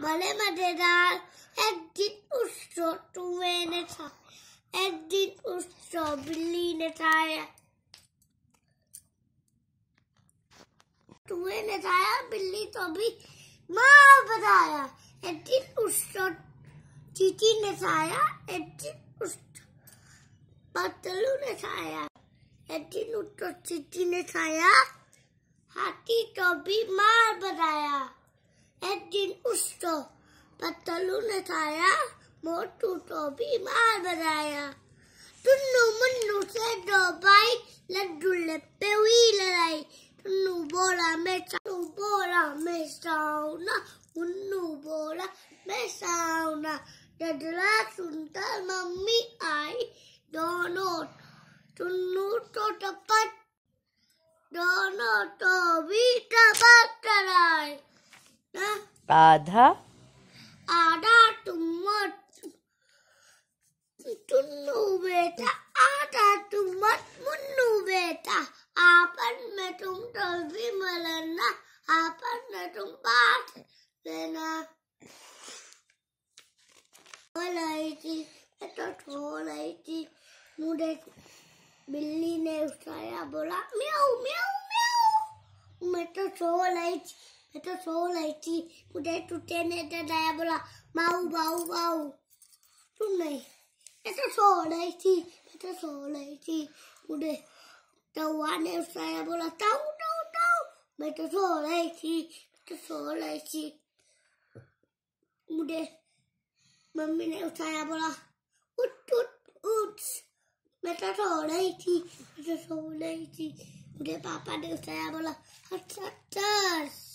भले मजेदार एक दिन उस चोटुए ने था एक दिन उस चौबिल्ली ने खाया चोटुए ने खाया बिल्ली तो भी माँ बताया एक दिन उस चीटी ने खाया एक दिन उस पतलू ने खाया एक दिन उस चीटी ने खाया हाथी तो भी मार कुछ तो ने खाया मोटू तो भी बनाया टुन्नू मुन्नू से दो भाई लड्डू लपे हुई लड़ाई टुन्नू बोला मैं टू बोला मैं साउना मुन्नू बोला मैं साउना डडला सुनकर मम्मी आई दोनों टुन्नू तो टपट दोनों तो भी आधा आधा तुम बेटा आधा तुम मुन्नू बेटा आपन में तुम टोपी मलना आपन में तुम बात लेना थी तो थी मुझे बिल्ली ने उठाया बोला म्याऊ म्याऊ म्याऊ मैं तो सो रही थी It was so lighty. Today to ten at the diabola. Mau, wow, wow. Tonight. It was so lighty. It was so lighty. Today. The one is diabola. Down, down, down. It was so lighty. It was so lighty. मुझे मम्मी ने उठाया बोला उठ उठ उठ मैं तो सो रही थी मैं तो सो रही थी मुझे पापा ने उठाया बोला हट हट